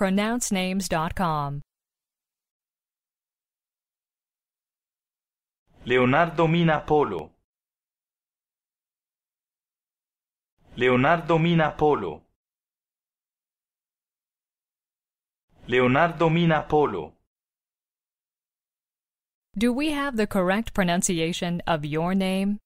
pronouncenames.com. Leonardo Mina Polo. Leonardo Mina Polo. Leonardo Mina Polo. Do we have the correct pronunciation of your name?